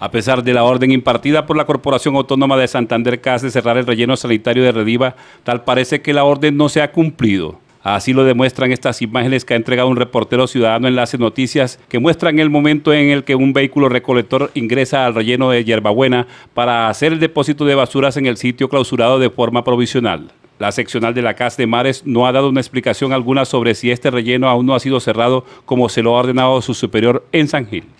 A pesar de la orden impartida por la Corporación Autónoma de Santander CAS de cerrar el relleno sanitario de Rediva, tal parece que la orden no se ha cumplido. Así lo demuestran estas imágenes que ha entregado un reportero ciudadano en las Noticias, que muestran el momento en el que un vehículo recolector ingresa al relleno de Yerbabuena para hacer el depósito de basuras en el sitio clausurado de forma provisional. La seccional de la CAS de Mares no ha dado una explicación alguna sobre si este relleno aún no ha sido cerrado como se lo ha ordenado su superior en San Gil.